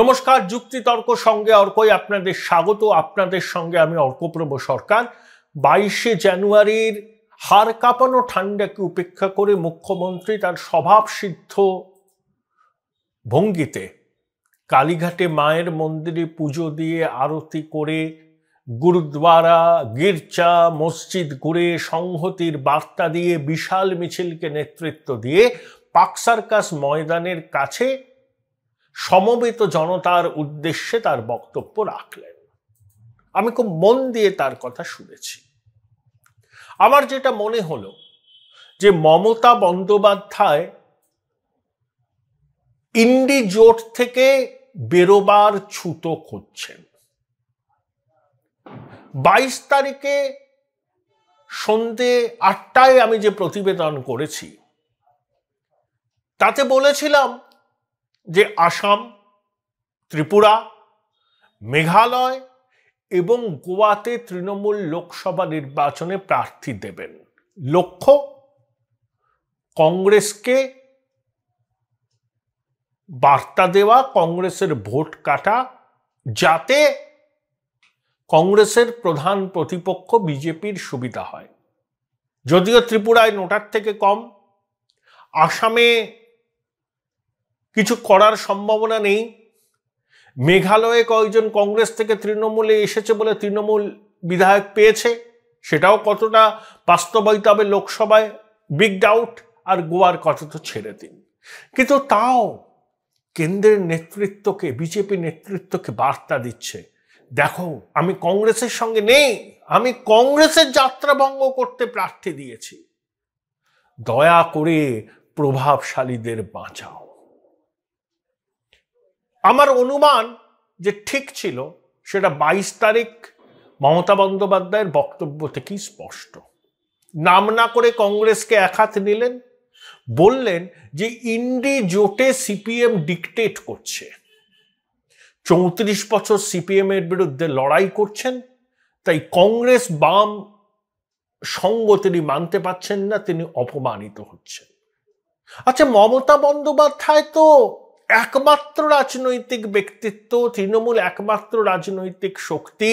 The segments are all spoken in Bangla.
নমস্কার যুক্তিতর্ক সঙ্গে অর্কই আপনাদের স্বাগত আপনাদের সঙ্গে আমি অর্কপ্রভ সরকার বাইশে জানুয়ারির হার কাঁপানো ঠান্ডাকে উপেক্ষা করে মুখ্যমন্ত্রী তার স্বভাবসিদ্ধ ভঙ্গিতে কালীঘাটে মায়ের মন্দিরে পুজো দিয়ে আরতি করে গুরুদ্বারা গির্জা মসজিদ ঘুরে সংহতির বার্তা দিয়ে বিশাল মিছিলকে নেতৃত্ব দিয়ে পাক সার্কাস ময়দানের কাছে সমবেত জনতার উদ্দেশ্যে তার বক্তব্য রাখলেন আমি খুব মন দিয়ে তার কথা শুনেছি আমার যেটা মনে হলো যে মমতা বন্দ্যোপাধ্যায় ইন্ডি জোট থেকে বেরোবার ছুতো খুঁজছেন বাইশ তারিখে সন্ধে আটটায় আমি যে প্রতিবেদন করেছি তাতে বলেছিলাম যে আসাম ত্রিপুরা মেঘালয় এবং গোয়াতে তৃণমূল লোকসভা নির্বাচনে প্রার্থী দেবেন লক্ষ্য কংগ্রেসকে বার্তা দেওয়া কংগ্রেসের ভোট কাটা যাতে কংগ্রেসের প্রধান প্রতিপক্ষ বিজেপির সুবিধা হয় যদিও ত্রিপুরায় নোটার থেকে কম আসামে কিছু করার সম্ভাবনা নেই মেঘালয়ে কয়েকজন কংগ্রেস থেকে তৃণমূলে এসেছে বলে তৃণমূল বিধায়ক পেয়েছে সেটাও কতটা বাস্তবায়িত হবে লোকসভায় বিগ ডাউট আর গোয়ার কথা তো ছেড়ে দিন কিন্তু তাও কেন্দ্রের নেতৃত্বকে বিজেপি নেতৃত্বকে বার্তা দিচ্ছে দেখো আমি কংগ্রেসের সঙ্গে নেই আমি কংগ্রেসের যাত্রা ভঙ্গ করতে প্রার্থী দিয়েছি দয়া করে প্রভাবশালীদের বাঁচাও আমার অনুমান যে ঠিক ছিল সেটা বাইশ তারিখ মমতা বন্দ্যোপাধ্যায়ের বক্তব্য থেকেই স্পষ্ট নাম না করে কংগ্রেসকে এক হাত নিলেন বললেন যে ইন্ডি জোটে সিপিএম ডিকটেট করছে চৌত্রিশ বছর সিপিএম এর বিরুদ্ধে লড়াই করছেন তাই কংগ্রেস বাম সঙ্গ তিনি মানতে পারছেন না তিনি অপমানিত হচ্ছেন আচ্ছা মমতা বন্দ্যোপাধ্যায় তো একমাত্র রাজনৈতিক ব্যক্তিত্ব তৃণমূল একমাত্র রাজনৈতিক শক্তি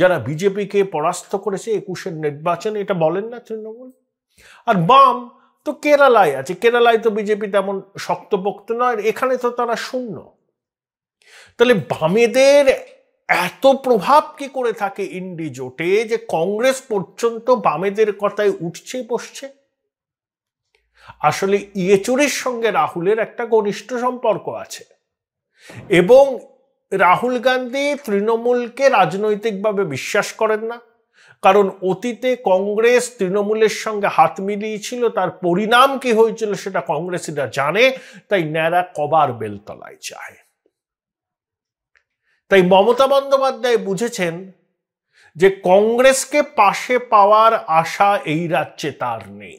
যারা বিজেপিকে পরাস্ত করেছে একুশের নির্বাচন এটা বলেন না তৃণমূল আর বাম তো কেরালায় আছে কেরালায় তো বিজেপি তেমন শক্তপোক্ত নয় এখানে তো তারা শূন্য তাহলে বামেদের এত প্রভাব কি করে থাকে ইন্ডি জোটে যে কংগ্রেস পর্যন্ত বামেদের কথায় উঠছে বসছে আসলে ইয়েচুরির সঙ্গে রাহুলের একটা ঘনিষ্ঠ সম্পর্ক আছে এবং রাহুল গান্ধী তৃণমূলকে রাজনৈতিকভাবে বিশ্বাস করেন না কারণ অতীতে কংগ্রেস তৃণমূলের সঙ্গে হাত মিলিয়েছিল তার পরিণাম কি হয়েছিল সেটা কংগ্রেসীরা জানে তাই ন্যাড়া কবার বেলতলায় চায় তাই মমতা বন্দ্যোপাধ্যায় বুঝেছেন যে কংগ্রেসকে পাশে পাওয়ার আশা এই রাজ্যে তার নেই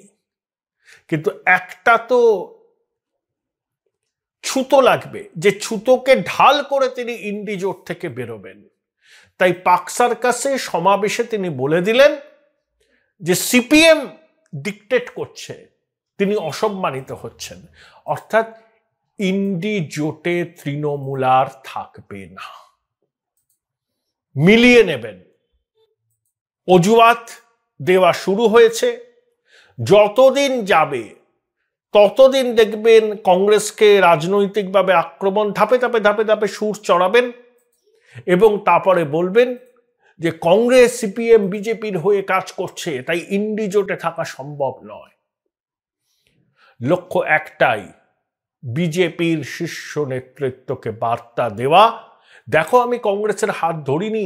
কিন্তু একটা তো ছুতো লাগবে যে ছুতোকে ঢাল করে তিনি ইন্ডিজোট থেকে বেরোবেন তাই পাক সার্কাসে সমাবেশে তিনি বলে দিলেন যে সিপিএম ডিকটেট করছে তিনি অসম্মানিত হচ্ছেন অর্থাৎ ইন্ডি জোটে তৃণমূল আর থাকবে না মিলিয়ে নেবেন অজুয়াত দেওয়া শুরু হয়েছে যতদিন যাবে ততদিন দেখবেন কংগ্রেসকে রাজনৈতিকভাবে আক্রমণ ধাপে ধাপে ধাপে ধাপে সুর চড়াবেন এবং তারপরে বলবেন যে কংগ্রেস সিপিএম বিজেপির হয়ে কাজ করছে তাই ইন্ডিজোটে থাকা সম্ভব নয় লক্ষ্য একটাই বিজেপির শীর্ষ নেতৃত্বকে বার্তা দেওয়া দেখো আমি কংগ্রেসের হাত ধরিনি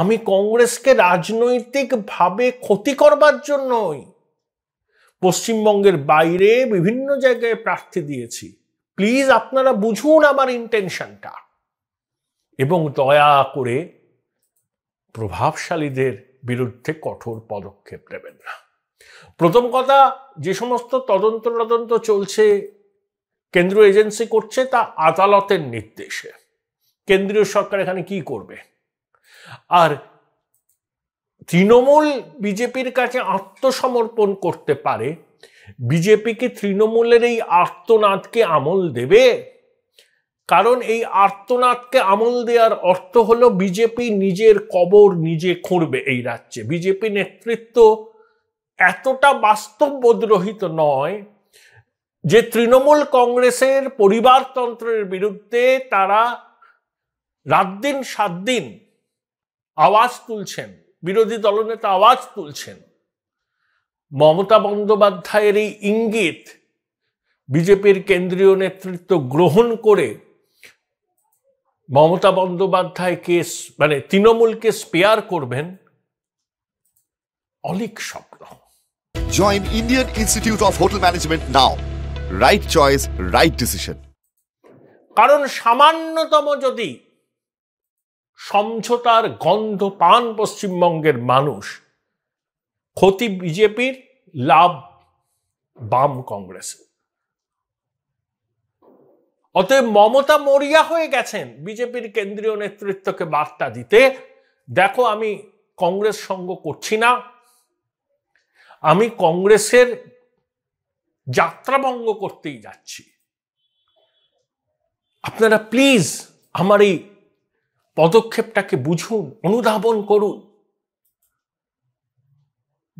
আমি কংগ্রেসকে রাজনৈতিকভাবে ক্ষতি করবার জন্যই পশ্চিমবঙ্গের বাইরে বিভিন্ন জায়গায় প্রার্থী দিয়েছি প্লিজ আপনারা বুঝুন আমার ইন্টেনশনটা এবং দয়া করে প্রভাবশালীদের বিরুদ্ধে কঠোর পদক্ষেপ নেবেন না প্রথম কথা যে সমস্ত তদন্ত তদন্ত চলছে কেন্দ্রীয় এজেন্সি করছে তা আদালতের নির্দেশে কেন্দ্রীয় সরকার এখানে কি করবে আর তৃণমূল বিজেপির কাছে আত্মসমর্পণ করতে পারে বিজেপি কি তৃণমূলের এই আর্তনাদকে আমল দেবে কারণ এই আর্তনাদকে আমল দেওয়ার অর্থ হলো বিজেপি নিজের কবর নিজে খুঁড়বে এই রাজ্যে বিজেপি নেতৃত্ব এতটা বাস্তববোধরহিত নয় যে তৃণমূল কংগ্রেসের পরিবারতন্ত্রের বিরুদ্ধে তারা রাত দিন সাত দিন আওয়াজ তুলছেন বিরোধী দলনেতা আওয়াজ তুলছেন মমতা বন্দ্যোপাধ্যায়ের এই ইঙ্গিত বিজেপির কেন্দ্রীয় নেতৃত্ব গ্রহণ করে মমতা বন্দ্যোপাধ্যায়কে মানে তৃণমূলকে স্পেয়ার করবেন অলিক স্বপ্ন join Indian Institute of Hotel Management now right choice right decision কারণ সামান্যতম যদি সমঝোতার গন্ধ পান পশ্চিমবঙ্গের মানুষ ক্ষতি বিজেপির লাভ বাম কংগ্রেসের অতএব মমতা মরিয়া হয়ে গেছেন বিজেপির কেন্দ্রীয় নেতৃত্বকে বার্তা দিতে দেখো আমি কংগ্রেস সঙ্গ করছি না আমি কংগ্রেসের যাত্রাভঙ্গ করতেই যাচ্ছি আপনারা প্লিজ আমার এই পদক্ষেপটাকে বুঝুন অনুধাবন করুন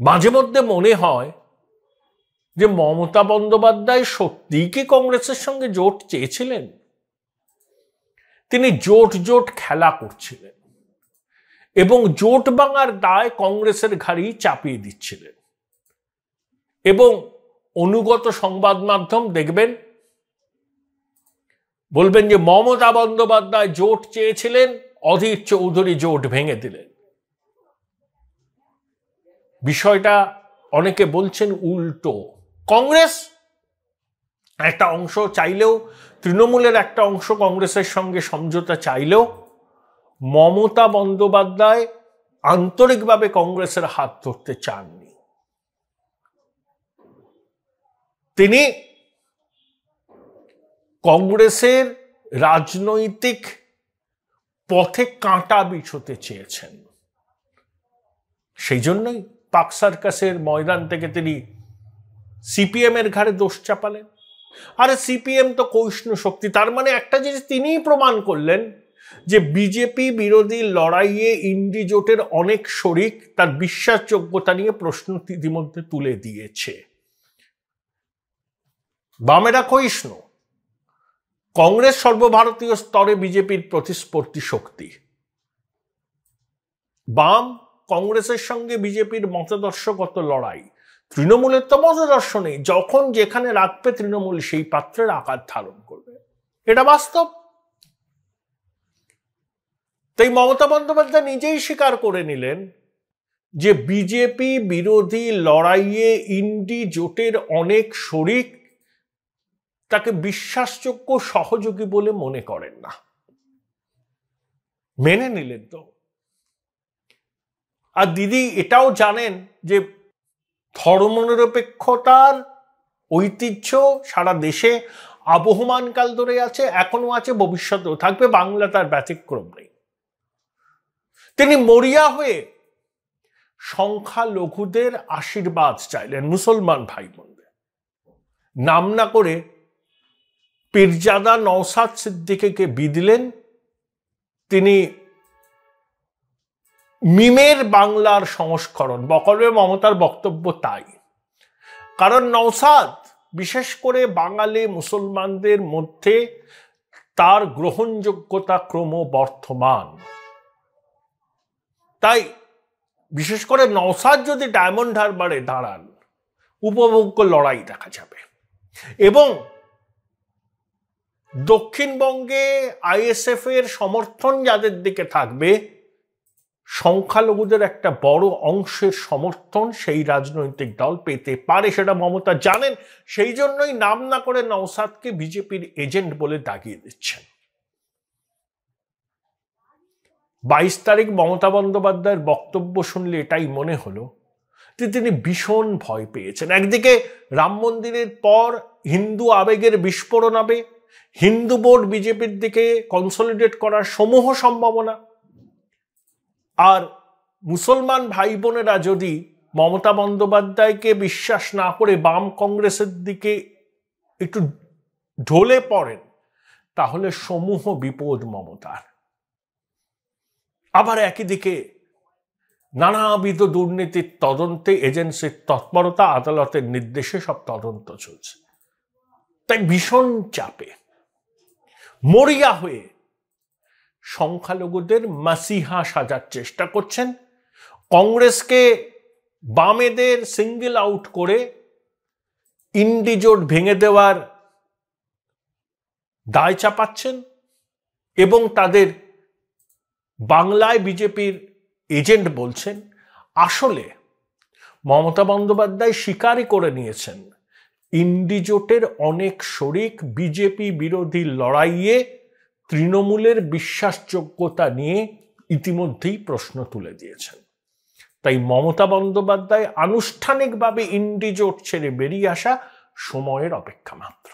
মাঝে মধ্যে মনে হয় যে মমতা বন্দ্যোপাধ্যায় সত্যিই কি কংগ্রেসের সঙ্গে জোট চেয়েছিলেন তিনি জোট জোট খেলা করছিলেন এবং জোট বাঙার দায় কংগ্রেসের ঘাড়ি চাপিয়ে দিচ্ছিলেন এবং অনুগত সংবাদ মাধ্যম দেখবেন বলবেন যে মমতা বন্দ্যোপাধ্যায় জোট চেয়েছিলেন অধীর চৌধুরী জোট ভেঙে দিলেন বিষয়টা অনেকে বলছেন উল্টো কংগ্রেস একটা অংশ চাইলেও তৃণমূলের একটা অংশ কংগ্রেসের সঙ্গে সমঝোতা চাইলেও মমতা বন্দ্যোপাধ্যায় আন্তরিকভাবে কংগ্রেসের হাত ধরতে চাননি তিনি কংগ্রেসের রাজনৈতিক পথে কাঁটা বিছোতে চেয়েছেন সেই জন্যই পাক সার্কাসের ময়দান থেকে তিনি সিপিএমের ঘাড়ে দোষ চাপালেন আর সিপিএম তো কৈষ্ণ শক্তি তার মানে একটা জিনিস তিনিই প্রমাণ করলেন যে বিজেপি বিরোধী লড়াইয়ে ইন্ডি জোটের অনেক শরিক তার বিশ্বাসযোগ্যতা নিয়ে প্রশ্ন ইতিমধ্যে তুলে দিয়েছে বামেরা কৈষ্ণ কংগ্রেস সর্বভারতীয় স্তরে বিজেপির প্রতিস্পর্তি শক্তি বাম কংগ্রেসের সঙ্গে বিজেপির মতাদর্শগত লড়াই তৃণমূলের তো মতাদর্শ নেই যখন যেখানে রাখবে তৃণমূল সেই পাত্রের আকার ধারণ করবে এটা বাস্তব তাই মমতা বন্দ্যোপাধ্যায় নিজেই স্বীকার করে নিলেন যে বিজেপি বিরোধী লড়াইয়ে ইন্ডি জোটের অনেক শরিক তাকে বিশ্বাসযোগ্য সহযোগী বলে মনে করেন না মেনে নিলেন তো আর দিদি এটাও জানেন যে ধর্মনিরপেক্ষতার ঐতিহ্য সারা দেশে আবহমান কাল ধরে আছে এখনো আছে ভবিষ্যতেও থাকবে বাংলা তার ব্যতিক্রম নেই তিনি মরিয়া হয়ে সংখ্যালঘুদের আশীর্বাদ চাইলেন মুসলমান ভাই বোনদের নাম না করে পীরজাদা নওসাদ সিদ্দিকিকে বিদিলেন তিনি মিমের বাংলার সংস্করণ বকলবে মমতার বক্তব্য তাই কারণ নওসাদ বিশেষ করে বাঙালি মুসলমানদের মধ্যে তার গ্রহণযোগ্যতা ক্রম বর্তমান তাই বিশেষ করে নওসাদ যদি ডায়মন্ড হারবারে দাঁড়ান উপভোগ্য লড়াই দেখা যাবে এবং দক্ষিণবঙ্গে আইএসএফ এর সমর্থন যাদের দিকে থাকবে সংখ্যালঘুদের একটা বড় অংশের সমর্থন সেই রাজনৈতিক দল পেতে পারে সেটা মমতা জানেন সেই জন্যই নাম না করে নওসাদকে বিজেপির এজেন্ট বলে দাগিয়ে দিচ্ছেন বাইশ তারিখ মমতা বন্দ্যোপাধ্যায়ের বক্তব্য শুনলে এটাই মনে হলো যে তিনি ভীষণ ভয় পেয়েছেন একদিকে রাম মন্দিরের পর হিন্দু আবেগের বিস্ফোরণ হবে হিন্দু বোর্ড বিজেপির দিকে কনসলিডেট করার সমূহ সম্ভাবনা আর মুসলমান ভাই বোনেরা যদি মমতা বন্দ্যোপাধ্যায়কে বিশ্বাস না করে বাম কংগ্রেসের দিকে একটু ঢলে পড়েন তাহলে সমূহ বিপদ মমতার আবার একই দিকে নানাবিধ দুর্নীতির তদন্তে এজেন্সির তৎপরতা আদালতের নির্দেশে সব তদন্ত চলছে তাই ভীষণ চাপে মরিয়া হয়ে সংখ্যালঘুদের মাসিহা সাজার চেষ্টা করছেন কংগ্রেসকে বামেদের সিঙ্গেল আউট করে ইন্ডিজোট ভেঙে দেওয়ার দায় চাপাচ্ছেন এবং তাদের বাংলায় বিজেপির এজেন্ট বলছেন আসলে মমতা বন্দ্যোপাধ্যায় স্বীকারই করে নিয়েছেন ইন্ডিজোটের অনেক শরিক বিজেপি বিরোধী লড়াইয়ে তৃণমূলের বিশ্বাসযোগ্যতা নিয়ে ইতিমধ্যেই প্রশ্ন তুলে দিয়েছেন তাই মমতা বন্দ্যোপাধ্যায় আনুষ্ঠানিকভাবে ইন্ডিজোট ছেড়ে বেরিয়ে আসা সময়ের অপেক্ষা মাত্র